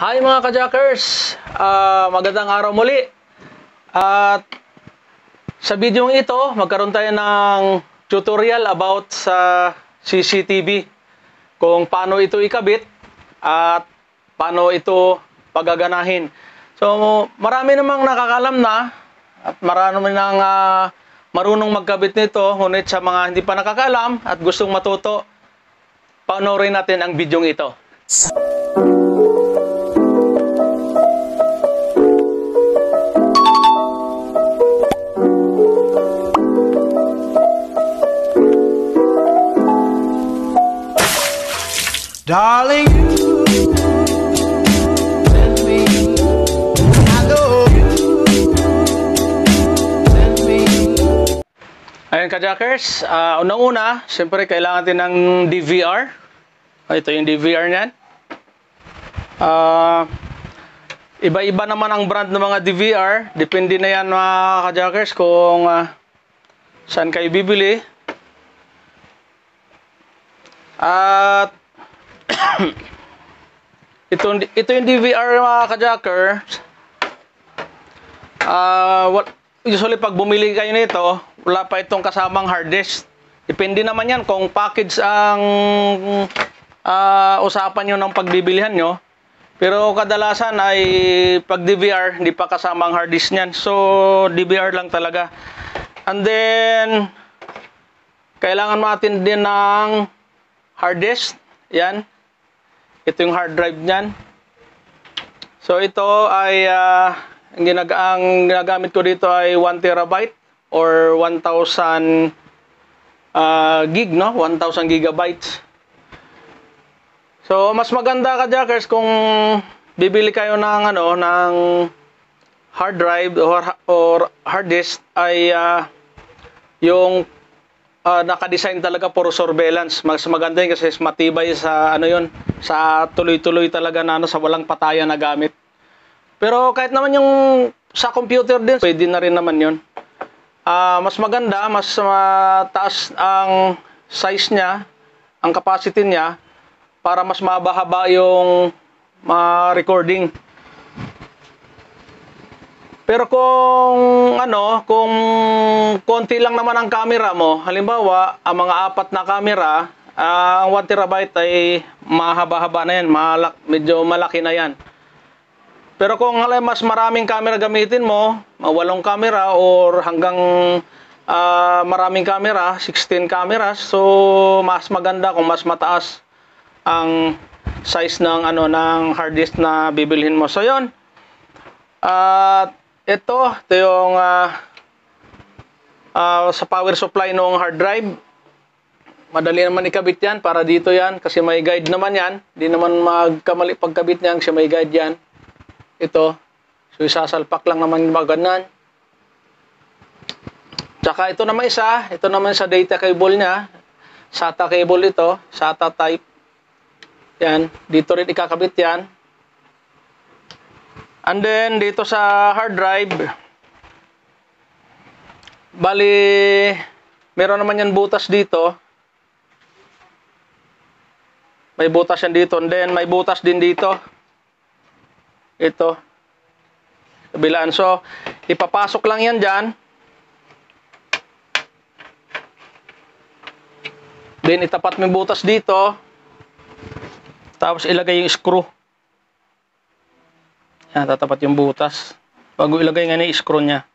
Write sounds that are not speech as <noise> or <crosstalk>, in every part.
Hi mga kajakers! Uh, magandang araw muli! At sa video ito, magkaroon tayo ng tutorial about sa CCTV kung paano ito ikabit at paano ito pagaganahin. So, marami namang nakakalam na at marami nang uh, ah, marunong magkabit nito ngunit sa mga hindi pa nakakalam at gustong matuto, panoorin natin ang video ito. So Darling, you send me. I know you send me. Ayun kajakers, uh, unang-una, siyempre kailangan din ng DVR. Ah, ito yung DVR niyan. Uh, Iba-iba naman ang brand ng mga DVR. Depende na yan mga kajakers kung uh, saan kayo bibili. At <coughs> ito, ito yung DVR mga kajacker. Uh, what, usually pag bumili kayo nito, wala pa itong kasamang hard disk. Depende naman yan kung package ang uh, usapan nyo ng pagbibilihan nyo. Pero kadalasan ay pag DVR, hindi pa kasamang hard disk niyan. So, DVR lang talaga. And then, kailangan natin din ng hard disk. Yan. Ito yung hard drive niyan. So ito ay uh, ang, ginag ang ginagamit ko dito ay 1 terabyte or 1,000 uh, ah, gig, no? 1,000 gigabytes. So, mas maganda ka, Jackers, kung bibili kayo ng, ano, ng hard drive or, or hard disk ay uh, yung uh, naka-design talaga for surveillance. Mas maganda yun kasi mas matibay sa ano yun, sa tuloy-tuloy talaga na ano, sa walang patayan na gamit. Pero kahit naman yung sa computer din, pwede na rin naman yun. Uh, mas maganda, mas mataas ang size niya, ang capacity niya, para mas mabahaba yung ma-recording. Uh, recording. Pero kung ano, kung konti lang naman ang camera mo, halimbawa, ang mga apat na camera, uh, ang 1 terabyte ay mahaba-haba na yan, malak, medyo malaki na yan. Pero kung halay mas maraming camera gamitin mo, ah, walong camera or hanggang uh, maraming camera, 16 cameras, so mas maganda kung mas mataas ang size ng ano ng hard disk na bibilhin mo. So 'yon. At uh, ito, ito yung uh, uh, sa power supply ng hard drive. Madali naman ikabit yan para dito yan kasi may guide naman yan. Hindi naman magkamali pagkabit niyan kasi may guide yan. Ito. So isasalpak lang naman maganan. Tsaka ito naman isa. Ito naman sa data cable niya. SATA cable ito. SATA type. Yan. Dito rin ikakabit yan And then, dito sa hard drive, bali, meron naman yan butas dito. May butas yan dito. And then, may butas din dito. Ito. Kabilaan. So, ipapasok lang yan dyan. Then, itapat may butas dito. Tapos, ilagay yung screw. Yan, tatapat yung butas. Bago ilagay nga na screw niya.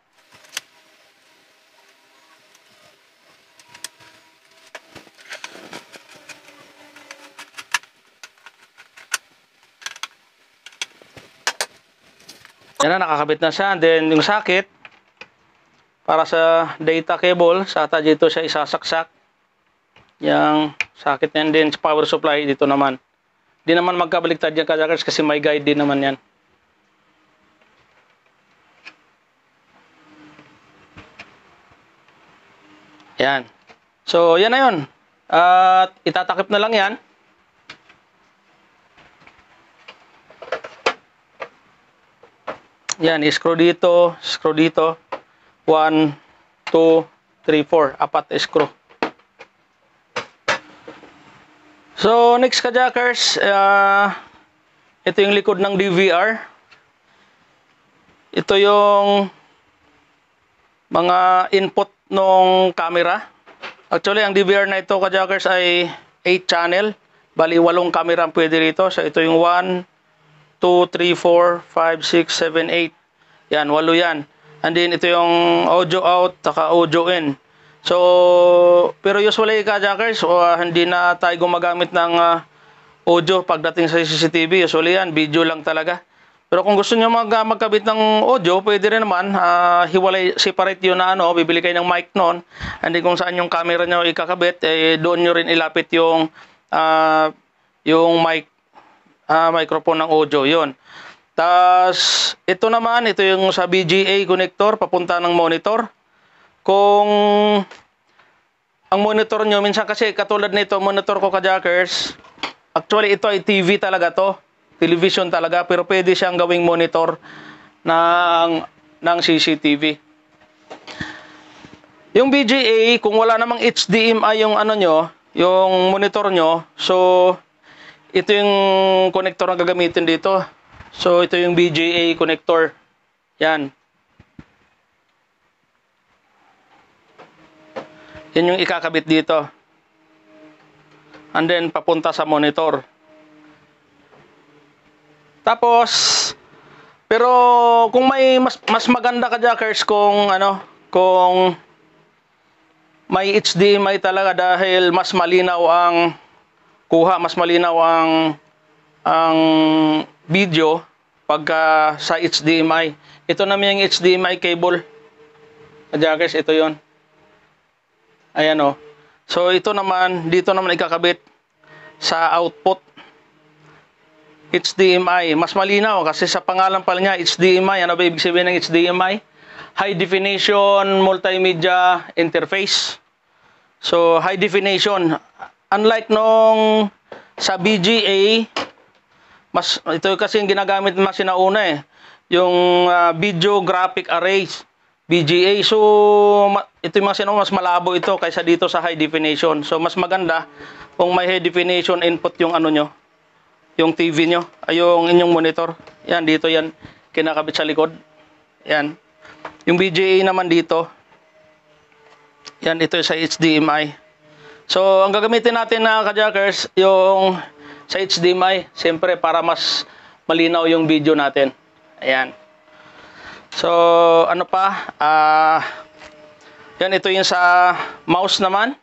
Yan na, nakakabit na siya. then, yung socket, para sa data cable, SATA dito siya isasaksak. Yung socket niyan din, power supply dito naman. Di naman magkabaliktad yan, kasi may guide din naman yan. Yan. So, yan na yun. At itatakip na lang yan. Yan, screw dito, screw dito. 1, 2, 3, 4. Apat screw. So, next kajakers, uh, ah, ito yung likod ng DVR. Ito yung mga input nung camera. Actually, ang DVR na ito, kajakers, ay 8 channel. Bali, walong camera ang pwede rito. So, ito yung 1, 2, 3, 4, 5, 6, 7, 8. Yan, walo yan. And then, ito yung audio out, taka audio in. So, pero usually, kajakers, uh, ah, hindi na tayo gumagamit ng uh, audio pagdating sa CCTV. Usually yan, video lang talaga. Pero kung gusto niyo mag, ah, magkabit ng audio, pwede rin naman uh, hiwalay separate 'yun na ano, bibili kayo ng mic noon. And kung saan yung camera niyo ikakabit, eh doon niyo rin ilapit yung uh, yung mic uh, microphone ng audio 'yon. Tas ito naman, ito yung sa BGA connector papunta ng monitor. Kung ang monitor niyo minsan kasi katulad nito, monitor ko ka-jackers, actually ito ay TV talaga to television talaga pero pwede siyang gawing monitor ng ng CCTV. Yung BGA, kung wala namang HDMI yung ano nyo, yung monitor nyo, so ito yung connector na gagamitin dito. So ito yung BGA connector. Yan. Yan yung ikakabit dito. And then papunta sa monitor. Tapos, pero kung may mas, mas maganda ka jackers kung ano, kung may HDMI talaga dahil mas malinaw ang kuha, mas malinaw ang ang video pagka sa HDMI. Ito na yung HDMI cable. Jackers, ito yon. Ayan oh. So ito naman, dito naman ikakabit sa output HDMI. Mas malinaw kasi sa pangalan pala niya, HDMI. Ano ba ibig sabihin ng HDMI? High Definition Multimedia Interface. So, high definition. Unlike nung sa BGA, mas ito kasi yung ginagamit mas sinauna eh. Yung uh, video graphic arrays, BGA. So, ma, ito yung mga sinauna, mas malabo ito kaysa dito sa high definition. So, mas maganda kung may high definition input yung ano nyo, yung TV nyo, ay ah, yung inyong monitor. Yan, dito yan, kinakabit sa likod. Yan. Yung BGA naman dito, yan, ito sa HDMI. So, ang gagamitin natin na kajakers, yung sa HDMI, siyempre para mas malinaw yung video natin. Ayan. So, ano pa? Ah, uh, yan, ito yung sa mouse naman.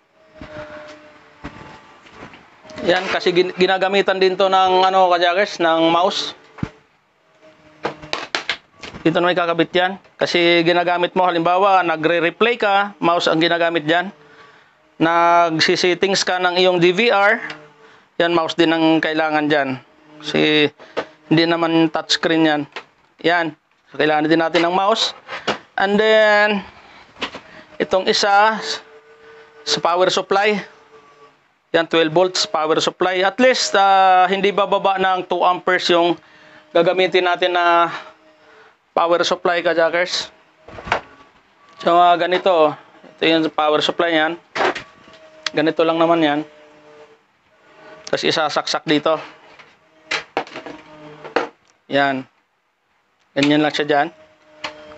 Yan kasi ginagamitan din to ng ano kaya guys, ng mouse. Dito na may kakabit yan. Kasi ginagamit mo halimbawa nagre-replay ka, mouse ang ginagamit diyan. Nagsi-settings ka ng iyong DVR, yan mouse din ang kailangan diyan. Kasi hindi naman touchscreen yan. Yan. So, kailangan din natin ng mouse. And then, itong isa sa power supply. Yan, 12 volts power supply. At least, uh, hindi bababa ng 2 amperes yung gagamitin natin na power supply ka, jackers. So, uh, ganito. Ito yung power supply yan. Ganito lang naman yan. Tapos, isasaksak dito. Yan. Ganyan lang siya dyan.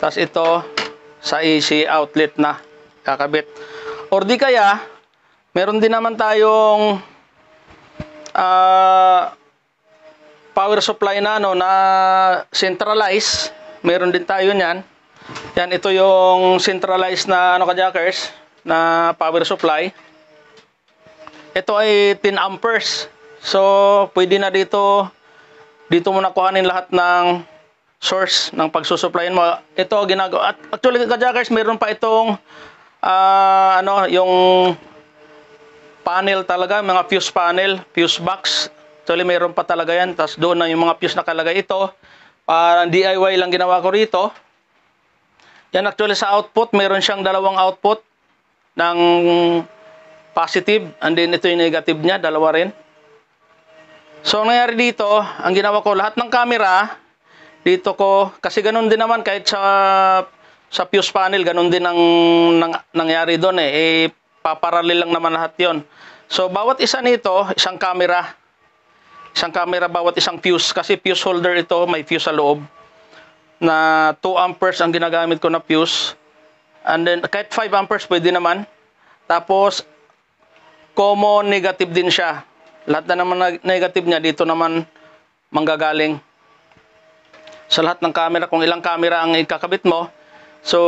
Tapos, ito sa AC outlet na kakabit. Or di kaya, Meron din naman tayong uh, power supply na no na centralized. Meron din tayo niyan. Yan ito yung centralized na ano ka jackers na power supply. Ito ay 10 amperes. So pwede na dito dito mo nakuhanin lahat ng source ng pagsusuplayin mo. Ito ginagawa at actually ka jackers meron pa itong uh, ano yung panel talaga, mga fuse panel, fuse box. Actually, mayroon pa talaga yan. Tapos doon na yung mga fuse nakalagay ito. Parang DIY lang ginawa ko rito. Yan actually sa output, meron siyang dalawang output ng positive and then ito yung negative niya, dalawa rin. So, ang nangyari dito, ang ginawa ko, lahat ng camera, dito ko, kasi ganun din naman kahit sa sa fuse panel, ganun din ang nang, nangyari doon eh. eh Paparalel lang naman lahat yon. So, bawat isa nito, isang camera. Isang camera, bawat isang fuse. Kasi fuse holder ito, may fuse sa loob. Na 2 amperes ang ginagamit ko na fuse. And then, kahit 5 amperes, pwede naman. Tapos, common negative din siya. Lahat na naman negative niya, dito naman manggagaling. Sa lahat ng camera, kung ilang camera ang ikakabit mo. So,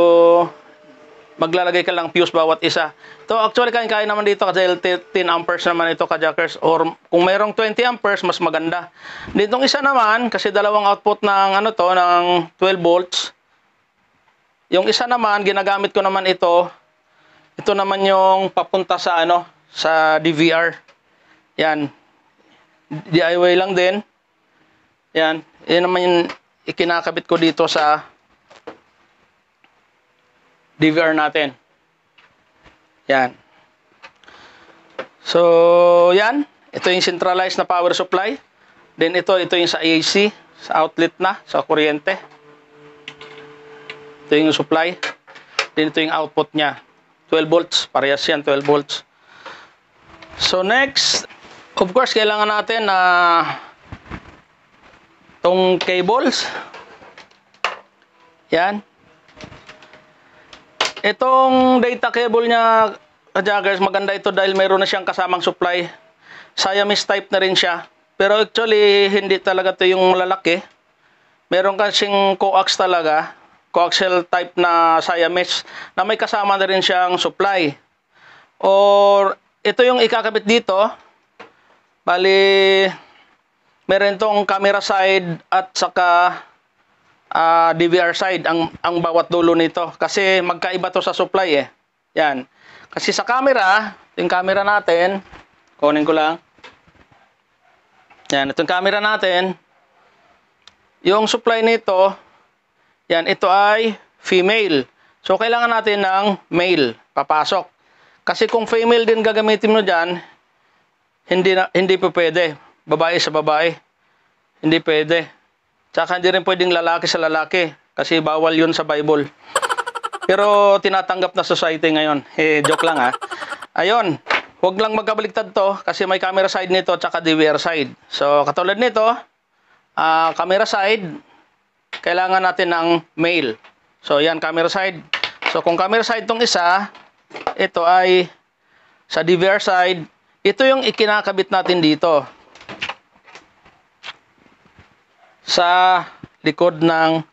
maglalagay ka lang fuse bawat isa. So actually kain kaya naman dito kasi 10 amperes naman ito kajakers or kung mayroong 20 amperes mas maganda. Ditong isa naman kasi dalawang output ng ano to ng 12 volts. Yung isa naman ginagamit ko naman ito. Ito naman yung papunta sa ano sa DVR. Yan. DIY lang din. Yan. Yan naman yung ikinakabit ko dito sa DVR natin. Yan. So, yan. Ito yung centralized na power supply. Then ito, ito yung sa AC, sa outlet na, sa kuryente. Ito yung supply. Then ito yung output niya. 12 volts, parehas yan, 12 volts. So next, of course, kailangan natin na uh, tong cables. Yan. Itong data cable niya, Jaggers, maganda ito dahil mayroon na siyang kasamang supply. Siamese type na rin siya. Pero actually, hindi talaga ito yung lalaki. Meron kasing coax talaga, coaxial type na Siamese, na may kasama na rin siyang supply. Or, ito yung ikakabit dito. Bali, meron itong camera side at saka uh, ah, DVR side ang, ang bawat dulo nito. Kasi magkaiba to sa supply eh. Yan. Kasi sa camera, yung camera natin, kunin ko lang. Yan, itong camera natin, yung supply nito, yan, ito ay female. So, kailangan natin ng male, papasok. Kasi kung female din gagamitin mo diyan, hindi, na, hindi pa pwede. Babae sa babae. Hindi pwede. Tsaka hindi rin pwedeng lalaki sa lalaki kasi bawal yun sa Bible. Pero tinatanggap na society ngayon. Eh, joke lang ah. Ayun, huwag lang magkabaliktad to kasi may camera side nito tsaka DVR side. So, katulad nito, uh, camera side, kailangan natin ng male. So, yan, camera side. So, kung camera side tong isa, ito ay sa DVR side, ito yung ikinakabit natin dito. sa likod ng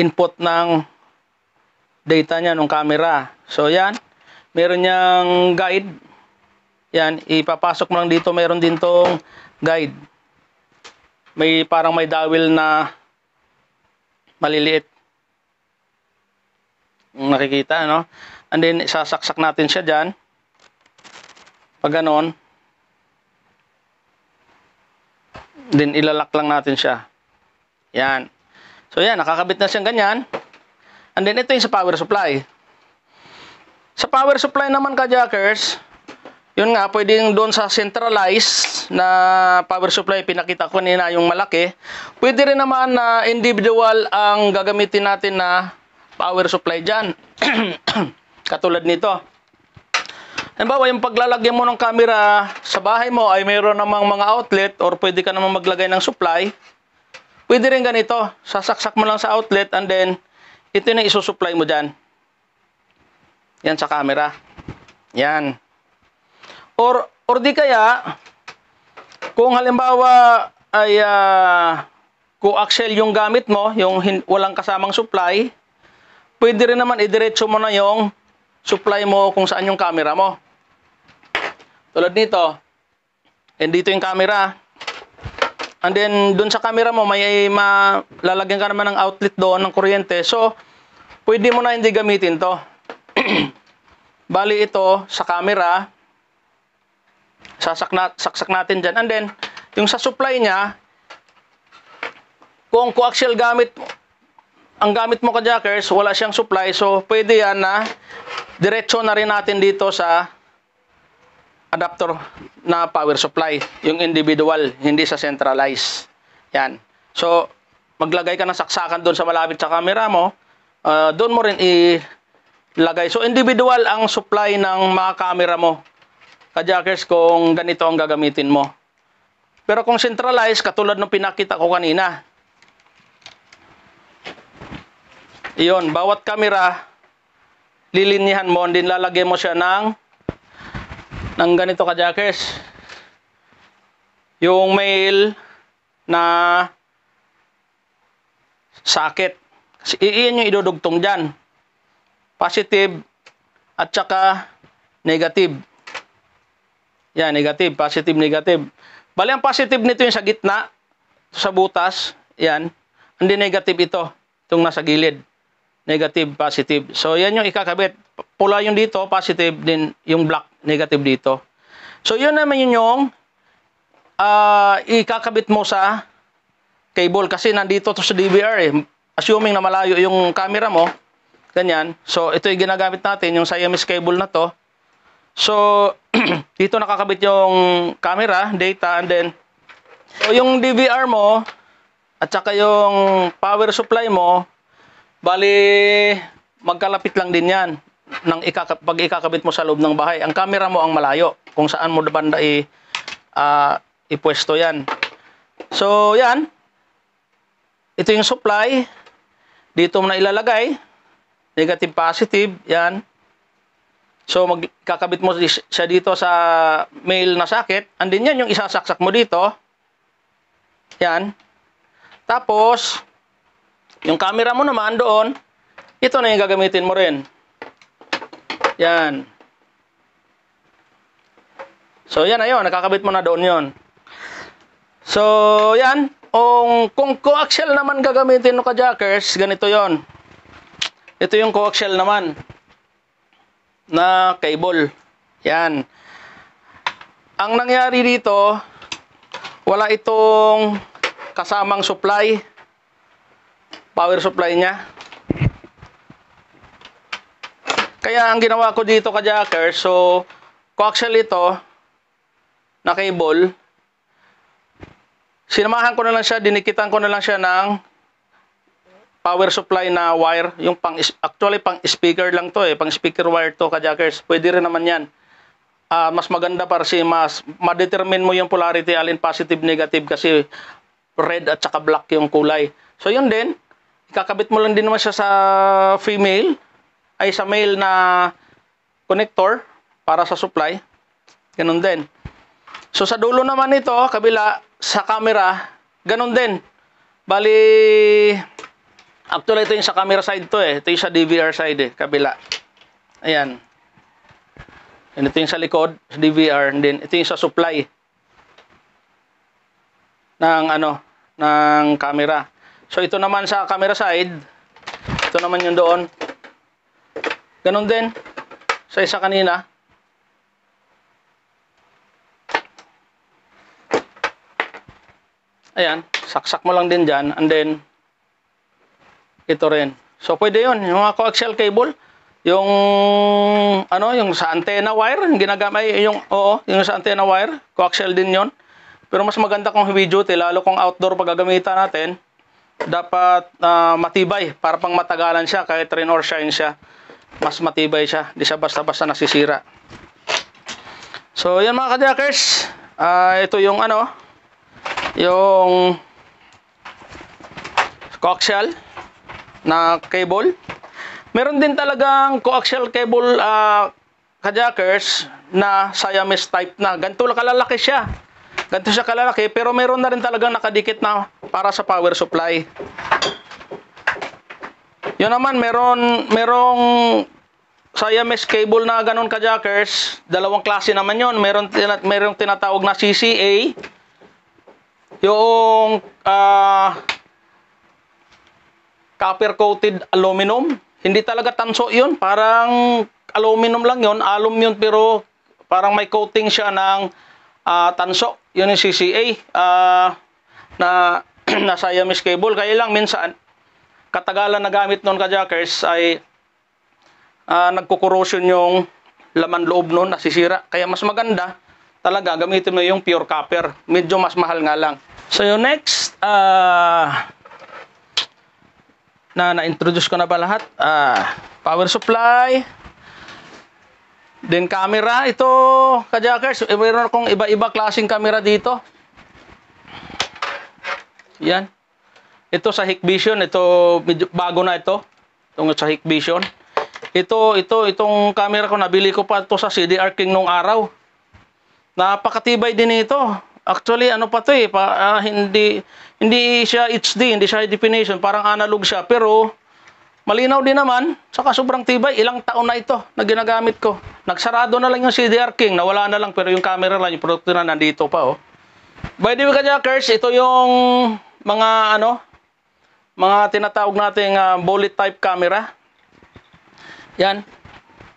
input ng data niya ng camera. So yan, meron niyang guide. Yan, ipapasok mo lang dito, meron din tong guide. May parang may dowel na maliliit. Nakikita, no? And then, sasaksak natin siya dyan. Pag ganon, Then ilalak lang natin siya. Yan. So yan, nakakabit na siyang ganyan. And then ito yung sa power supply. Sa power supply naman ka jackers, yun nga, pwedeng doon sa centralized na power supply, pinakita ko nina yung malaki. Pwede rin naman na individual ang gagamitin natin na power supply diyan. <clears throat> Katulad nito. Halimbawa, yung paglalagyan mo ng camera sa bahay mo ay mayroon namang mga outlet or pwede ka namang maglagay ng supply. Pwede rin ganito. Sasaksak mo lang sa outlet and then ito na isusupply mo dyan. Yan sa camera. Yan. Or, or di kaya, kung halimbawa ay uh, ah, coaxial yung gamit mo, yung walang kasamang supply, pwede rin naman idiretso mo na yung supply mo kung saan yung camera mo. Tulad nito, and dito yung camera. And then, dun sa camera mo, may malalagyan ka naman ng outlet doon ng kuryente. So, pwede mo na hindi gamitin to. <clears throat> Bali ito, sa camera, sasak na, saksak natin dyan. And then, yung sa supply niya, kung coaxial gamit ang gamit mo ka-jackers, wala siyang supply. So, pwede yan na diretso na rin natin dito sa adapter na power supply. Yung individual, hindi sa centralized. Yan. So, maglagay ka ng saksakan doon sa malapit sa camera mo. Uh, doon mo rin ilagay. So, individual ang supply ng mga camera mo. Kajakers, kung ganito ang gagamitin mo. Pero kung centralized, katulad ng pinakita ko kanina, Iyon, bawat camera, lilinyahan mo, din then lalagyan mo siya ng, ng ganito ka, Jackers. Yung mail na sakit. Iyan yung idudugtong dyan. Positive at saka negative. Yan, negative, positive, negative. Bali, ang positive nito yung sa gitna, sa butas, yan. Hindi negative ito, itong nasa gilid negative, positive. So, yan yung ikakabit. Pula yung dito, positive, din yung black, negative dito. So, yun naman yun yung uh, ikakabit mo sa cable kasi nandito to sa DVR eh. Assuming na malayo yung camera mo, ganyan. So, ito yung ginagamit natin, yung Siamese cable na to. So, <clears throat> dito nakakabit yung camera, data, and then so yung DVR mo at saka yung power supply mo, Bali, magkalapit lang din yan ng ikaka, pag ikakabit mo sa loob ng bahay. Ang camera mo ang malayo kung saan mo banda i, uh, ipwesto yan. So, yan. Ito yung supply. Dito mo na ilalagay. Negative, positive. Yan. So, magkakabit mo siya dito sa male na socket. Andin yan yung isasaksak mo dito. Yan. Tapos, yung camera mo naman doon, ito na yung gagamitin mo rin. Yan. So, yan na yun. Nakakabit mo na doon yon. So, yan. Kung, kung coaxial naman gagamitin mo ka ganito yon. Ito yung coaxial naman. Na cable. Yan. Ang nangyari dito, wala itong kasamang supply power supply niya. Kaya ang ginawa ko dito ka jacker, so coaxial ito na cable. Sinamahan ko na lang siya, dinikitan ko na lang siya ng power supply na wire, yung pang actually pang speaker lang to eh, pang speaker wire to ka jackers. Pwede rin naman 'yan. Uh, mas maganda para si mas ma-determine mo yung polarity alin positive negative kasi red at saka black yung kulay. So yun din, Ikakabit mo lang din naman siya sa female ay sa male na connector para sa supply. Ganun din. So sa dulo naman nito, kabila sa camera, ganun din. Bali actually ito yung sa camera side to eh. Ito yung sa DVR side eh, kabila. Ayan. And ito yung sa likod, sa DVR, and then ito yung sa supply ng ano, ng camera. So ito naman sa camera side, ito naman yung doon. Ganun din sa isa kanina. Ayan, saksak mo lang din diyan And then, ito rin. So, pwede 'yon, Yung mga coaxial cable, yung, ano, yung sa antenna wire, yung ginagamay, yung, oo, yung sa antenna wire, coaxial din yon Pero mas maganda kung heavy duty, lalo kung outdoor pag gagamitan natin, dapat uh, matibay para pang matagalan siya kahit rain or shine siya mas matibay siya di siya basta-basta nasisira so yan mga kadrakers uh, ah, ito yung ano yung coaxial na cable meron din talagang coaxial cable uh, kajakers na Siamese type na ganito kalalaki siya ganito siya kalalaki pero meron na rin talagang nakadikit na para sa power supply. Yun naman, meron, merong Siamese cable na ganun ka jackers, dalawang klase naman yon. Meron merong tinatawag na CCA. Yung uh, copper coated aluminum, hindi talaga tanso 'yon, parang aluminum lang 'yon, alum 'yon pero parang may coating siya ng uh, tanso. 'Yun yung CCA uh, ah, na <clears throat> nasa IMS cable. Kaya lang minsan, katagalan na gamit nun ka-jackers ay uh, ah, nagkukorrosion yung laman loob nun, nasisira. Kaya mas maganda talaga gamitin mo yung pure copper. Medyo mas mahal nga lang. So yung next, uh, na na-introduce ko na ba lahat? Uh, power supply. Then camera. Ito, kajakers, mayroon akong iba-iba klaseng camera dito. Yan. Ito sa Hikvision, ito medyo bago na ito. Itong sa Hikvision. Ito, ito, itong camera ko nabili ko pa to sa CDR King nung araw. Napakatibay din ito. Actually, ano pa to eh, pa, uh, hindi hindi siya HD, hindi siya high definition, parang analog siya, pero malinaw din naman, saka sobrang tibay. Ilang taon na ito na ginagamit ko. Nagsarado na lang yung CDR King, nawala na lang pero yung camera lang, yung produkto na nandito pa oh. By the way, kanya, Curse, ito yung mga ano, mga tinatawag nating uh, bullet type camera. Yan.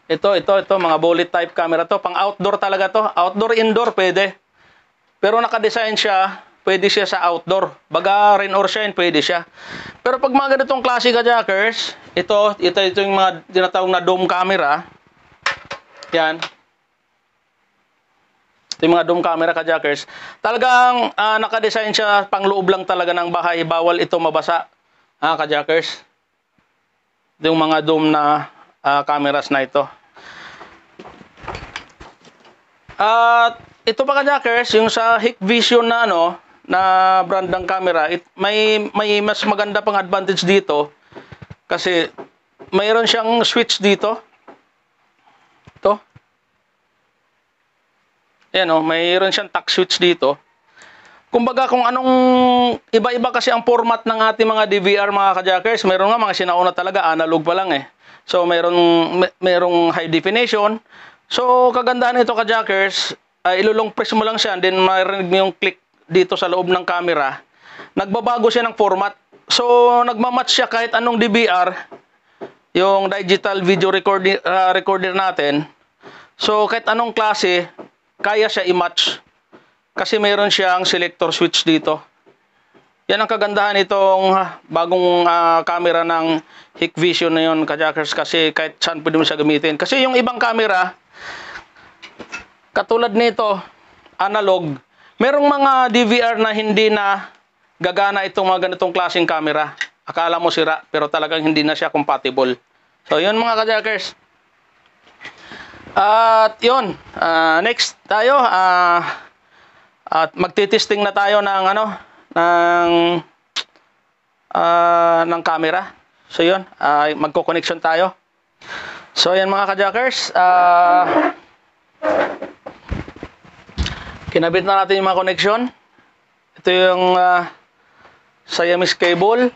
Ito, ito, ito, mga bullet type camera to. Pang outdoor talaga to. Outdoor, indoor, pwede. Pero naka-design siya, pwede siya sa outdoor. Baga rain or shine, pwede siya. Pero pag mga ganitong klase ka ito, ito, ito yung mga tinatawag na dome camera. Yan yung mga dome camera kajakers. Talagang uh, nakadesign siya pang loob lang talaga ng bahay. Bawal ito mabasa. Ha, kajakers. Ito yung mga dome na uh, cameras na ito. At ito pa kajakers, yung sa Hikvision na ano, na brand ng camera, it, may, may mas maganda pang advantage dito. Kasi mayroon siyang switch dito. Ito. Ayan o, oh, mayroon siyang touch switch dito. Kumbaga kung anong iba-iba kasi ang format ng ating mga DVR mga kajakers, meron nga mga sinauna talaga analog pa lang eh. So meron may, merong high definition. So kagandahan nito kajakers, uh, ah, ilulong press mo lang siya then marinig mo yung click dito sa loob ng camera. Nagbabago siya ng format. So nagmamatch siya kahit anong DVR, yung digital video recorder uh, ah, recorder natin. So kahit anong klase, kaya siya i-match kasi meron siyang selector switch dito. Yan ang kagandahan itong ah, bagong uh, camera ng Hikvision na yun, kajakers, kasi kahit saan pwede mo siya gamitin. Kasi yung ibang camera, katulad nito, analog, merong mga DVR na hindi na gagana itong mga ganitong klaseng camera. Akala mo sira, pero talagang hindi na siya compatible. So, yun mga kajakers. At yun, uh, next tayo uh, at magte-testing na tayo ng ano ng uh, ng camera. So yun, uh, magko-connection tayo. So ayan mga kajakers, uh, kinabit na natin yung mga connection. Ito yung uh, Siamese cable.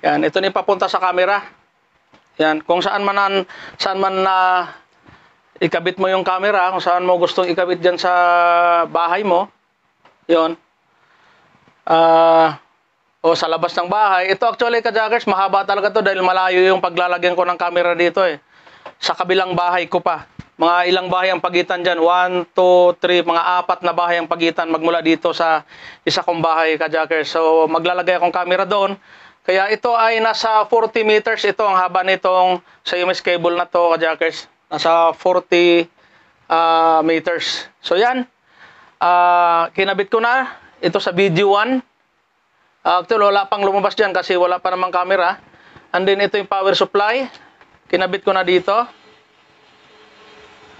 Yan, ito ni papunta sa camera. Yan, kung saan man saan man na uh, ikabit mo yung camera kung saan mo gustong ikabit dyan sa bahay mo. yon Uh, ah, o sa labas ng bahay. Ito actually, kajakers, mahaba talaga to dahil malayo yung paglalagyan ko ng camera dito eh. Sa kabilang bahay ko pa. Mga ilang bahay ang pagitan dyan. 1, 2, 3, mga apat na bahay ang pagitan magmula dito sa isa kong bahay, kajakers. So, maglalagay akong camera doon. Kaya ito ay nasa 40 meters ito ang haba nitong sa UMS cable na to, kajakers nasa 40 uh, ah, meters. So yan, uh, kinabit ko na ito sa video 1 Uh, ah, actually, wala pang lumabas dyan kasi wala pa namang camera. And then ito yung power supply. Kinabit ko na dito.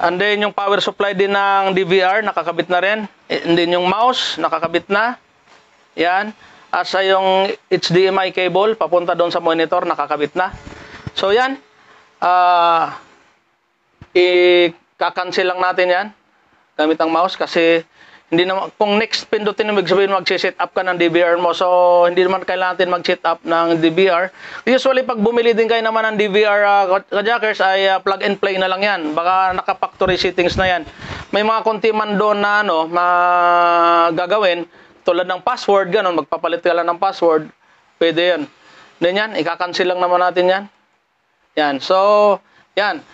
And then yung power supply din ng DVR, nakakabit na rin. Eh, and then yung mouse, nakakabit na. Yan. Asa yung HDMI cable, papunta doon sa monitor, nakakabit na. So yan. Ah... Uh, i-cancel lang natin yan gamit ang mouse kasi hindi naman kung next pindutin mo sabihin mag-set up ka ng DVR mo. So hindi naman kailangan natin mag-set up ng DVR. Usually pag bumili din kayo naman ng DVR uh, ah, kajakers ay uh, plug and play na lang 'yan. Baka naka-factory settings na 'yan. May mga konti man doon na ano magagawin tulad ng password ganun magpapalit ka lang ng password. Pwede 'yan. Then yan, ika lang naman natin 'yan. Yan. So, yan.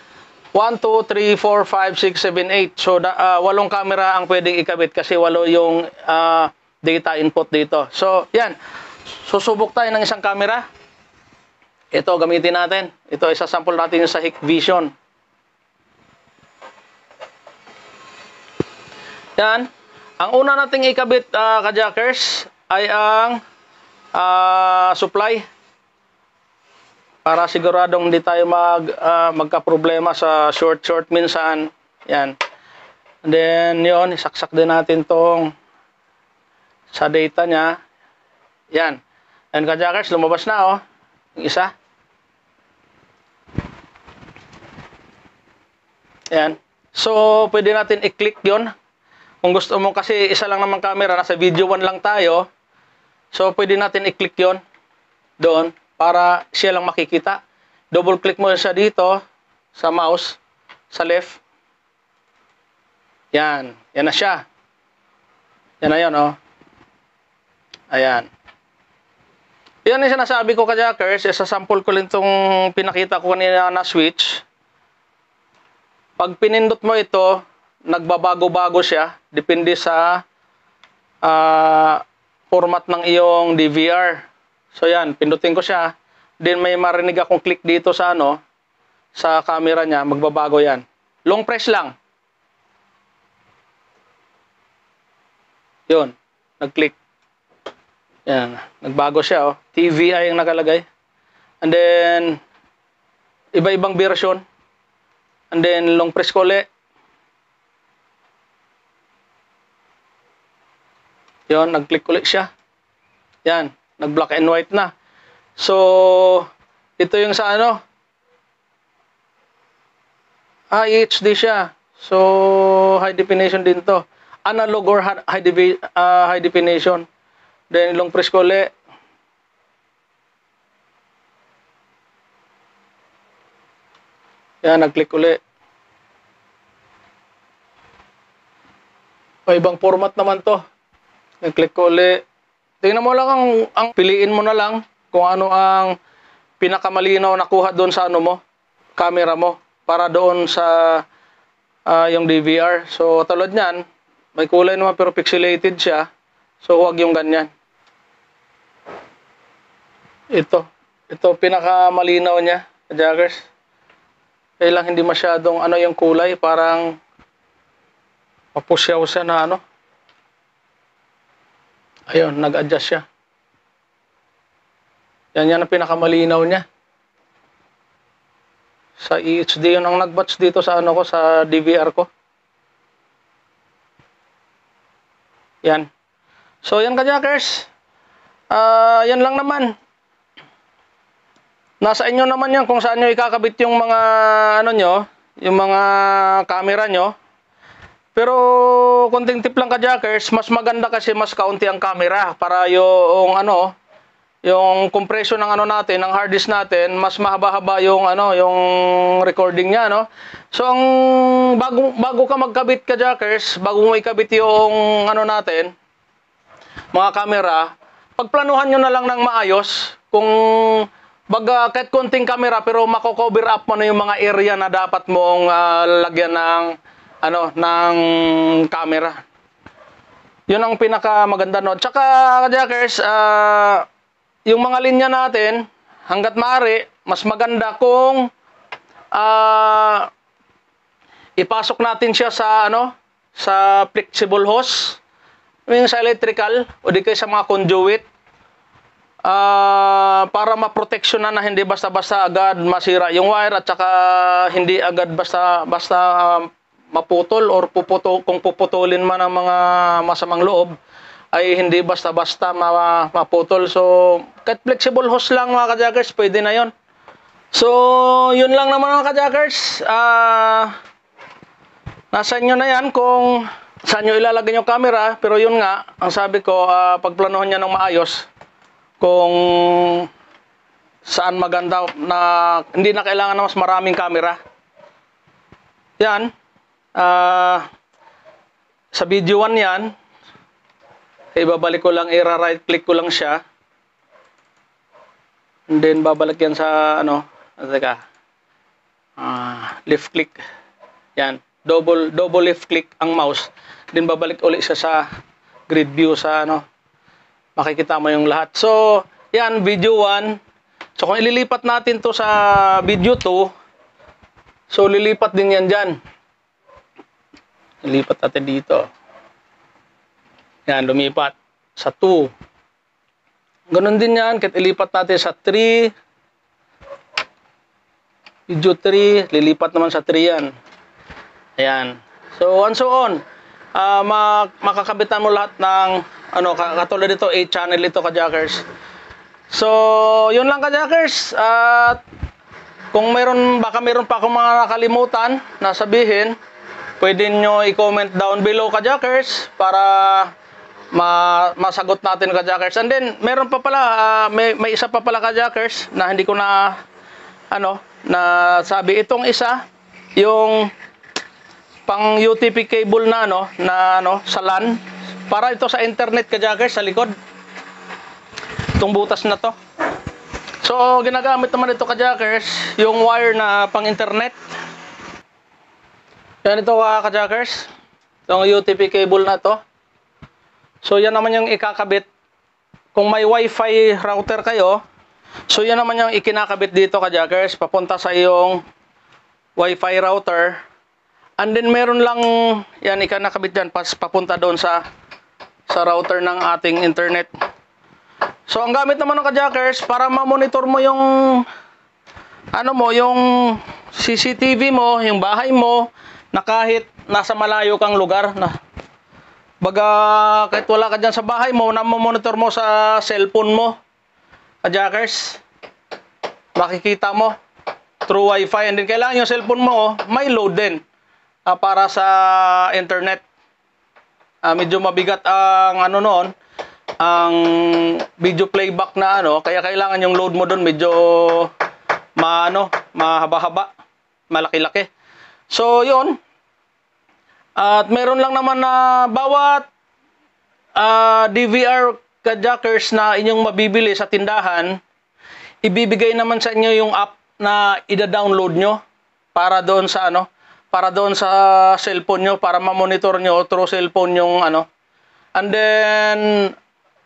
1, 2, 3, 4, 5, 6, 7, 8. So, da, uh, walong camera ang pwedeng ikabit kasi walo yung uh, data input dito. So, yan. Susubok tayo ng isang camera. Ito, gamitin natin. Ito, isasample natin sa Hikvision. Yan. Ang una nating ikabit, uh, kajakers, ay ang uh, supply para siguradong hindi tayo mag uh, magka-problema sa short short minsan. Yan. And then yon, isaksak din natin tong sa data niya. Yan. And kajakers, lumabas na oh. Yung isa. Yan. So, pwede natin i-click yon. Kung gusto mo kasi isa lang naman camera, nasa video 1 lang tayo. So, pwede natin i-click yon doon para siya lang makikita. Double click mo siya dito sa mouse, sa left. Yan. Yan na siya. Yan na yun, oh. Ayan. Yan yung sinasabi ko kaya, Kers. Isa sample ko lang tong pinakita ko kanina na switch. Pag pinindot mo ito, nagbabago-bago siya. Depende sa uh, format ng iyong DVR. So yan, pindutin ko siya. Then may marinig akong click dito sa ano, sa camera niya, magbabago yan. Long press lang. Yun, nag-click. Yan, nagbago siya oh. TVI ang nakalagay. And then, iba-ibang version. And then, long press ko ulit. Yun, nag-click ulit siya. Yan nag black and white na so ito yung sa ano ah e HD siya so high definition din to analog or high, devi, uh, high definition then long press ko ulit Yan, nag-click uli. O, ibang format naman to. Nag-click ko ulit Tingnan mo lang ang, ang piliin mo na lang kung ano ang pinakamalinaw na kuha doon sa ano mo, camera mo para doon sa uh, yung DVR. So tulad niyan, may kulay naman pero pixelated siya. So huwag yung ganyan. Ito, ito pinakamalinaw niya, joggers. Kailang hindi masyadong ano yung kulay, parang mapusyaw siya na ano, Ayun, nag-adjust siya. Yan, yan ang pinakamalinaw niya. Sa EHD yun ang nag-batch dito sa ano ko, sa DVR ko. Yan. So, yan kajakers. Uh, ah, yan lang naman. Nasa inyo naman yan kung saan nyo ikakabit yung mga ano nyo, yung mga camera nyo. Pero konting tip lang ka jackers, mas maganda kasi mas kaunti ang camera para yung ano, yung compression ng ano natin, ng hard disk natin, mas mahaba-haba yung ano, yung recording niya, no. So ang bago bago ka magkabit ka jackers, bago mo ikabit yung ano natin, mga camera, pagplanuhan niyo na lang ng maayos kung baga ah, kahit konting camera pero mako-cover up mo na yung mga area na dapat mong uh, ah, lagyan ng ano ng camera. 'Yun ang pinakamaganda no. Tsaka Jackers, uh, yung mga linya natin hangga't maaari mas maganda kung uh, ipasok natin siya sa ano sa flexible hose yung sa electrical o di kaya sa mga conduit uh, para maproteksyonan na hindi basta-basta agad masira yung wire at saka hindi agad basta-basta um, maputol or puputo, kung puputulin man ang mga masamang loob, ay hindi basta-basta ma maputol. So, kahit flexible host lang mga kajakers, pwede na yon. So, yun lang naman mga kajakers. Uh, ah, nasa inyo na yan kung saan nyo ilalagay yung camera. Pero yun nga, ang sabi ko, uh, ah, pagplanohan niya ng maayos kung saan maganda na hindi na kailangan ng mas maraming camera. Yan uh, sa video 1 yan, ibabalik ko lang, i-right click ko lang siya. And then, babalik yan sa, ano, teka, uh, left click. Yan, double, double left click ang mouse. Then, babalik ulit siya sa grid view sa, ano, makikita mo yung lahat. So, yan, video 1. So, kung ililipat natin to sa video 2, so, lilipat din yan diyan. Ilipat natin dito. Yan, lumipat sa 2. Ganun din yan, kahit ilipat natin sa 3. Video 3, lilipat naman sa 3 yan. Ayan. So, on so on. Uh, ah, mak makakabitan mo lahat ng, ano, katulad dito, 8 channel ito, kajakers. So, yun lang kajakers. At, uh, kung meron, baka meron pa akong mga nakalimutan na sabihin, pwede nyo i-comment down below kajakers para ma masagot natin kajakers. And then, meron pa pala, uh, may, may isa pa pala kajakers na hindi ko na, ano, na sabi. Itong isa, yung pang UTP cable na ano na ano sa LAN para ito sa internet kajakers sa likod itong butas na to so ginagamit naman ito kajakers yung wire na pang internet yan ito uh, ka-jackers. Itong UTP cable na to. So yan naman yung ikakabit. Kung may wifi router kayo, so yan naman yung ikinakabit dito ka-jackers. Papunta sa iyong wifi router. And then meron lang, yan ikakabit dyan, pas, papunta doon sa, sa router ng ating internet. So ang gamit naman ng ka-jackers, para ma-monitor mo yung ano mo, yung CCTV mo, yung bahay mo, na kahit nasa malayo kang lugar na baga kahit wala ka dyan sa bahay mo na monitor mo sa cellphone mo ah, jackers makikita mo through wifi and then kailangan yung cellphone mo oh, may load din uh, para sa internet uh, medyo mabigat ang ano noon ang video playback na ano kaya kailangan yung load mo doon medyo maano mahaba-haba malaki-laki So, yun. At meron lang naman na bawat uh, ah, DVR kajakers na inyong mabibili sa tindahan, ibibigay naman sa inyo yung app na ida-download nyo para doon sa ano, para doon sa cellphone nyo, para ma-monitor nyo through cellphone yung ano. And then,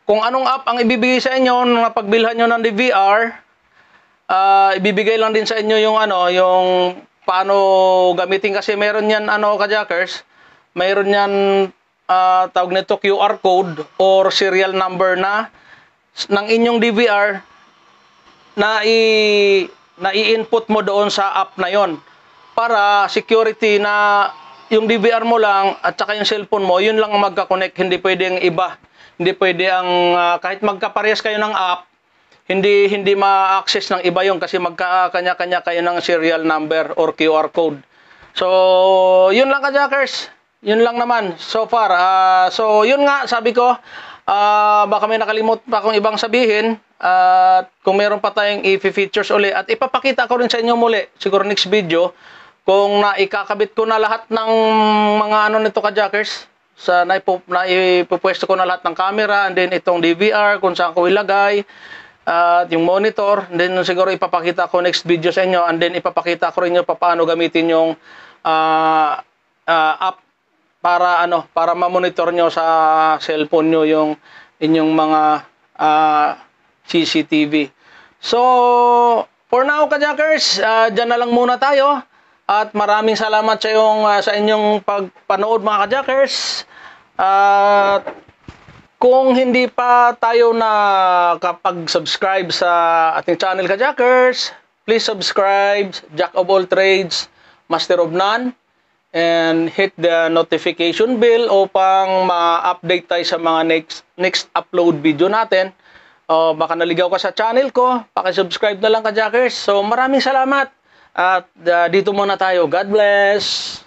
kung anong app ang ibibigay sa inyo na pagbilhan nyo ng DVR, uh, ah, ibibigay lang din sa inyo yung ano, yung paano gamitin kasi meron yan ano kajakers meron yan uh, tawag nito QR code or serial number na ng inyong DVR na i na i-input mo doon sa app na yon para security na yung DVR mo lang at saka yung cellphone mo yun lang magka-connect hindi pwedeng iba hindi pwede ang uh, kahit magkaparehas kayo ng app hindi hindi ma-access ng iba 'yon kasi magkakanya-kanya kayo ng serial number or QR code. So, 'yun lang ka-jackers. 'Yun lang naman so far. Uh, so, 'yun nga sabi ko, uh, baka may nakalimot pa akong ibang sabihin at uh, kung meron pa tayong i-features uli at ipapakita ko rin sa inyo muli siguro next video kung naikakabit ko na lahat ng mga ano nito ka-jackers sa naipupwesto ko na lahat ng camera and then itong DVR kung saan ko ilagay at yung monitor. then siguro ipapakita ko next video sa inyo and then ipapakita ko rin yung paano gamitin yung uh, uh, app para ano para ma-monitor nyo sa cellphone nyo yung inyong mga uh, ah, CCTV. So, for now, kajakers, uh, diyan na lang muna tayo. At maraming salamat sa, yung, uh, sa inyong pagpanood mga kajakers. At uh, kung hindi pa tayo na kapag subscribe sa ating channel ka Kajackers, please subscribe, Jack of All Trades, Master of None, and hit the notification bell upang ma-update tayo sa mga next, next upload video natin. O oh, baka naligaw ka sa channel ko, paki subscribe na lang ka Kajackers. So maraming salamat at uh, dito muna tayo. God bless!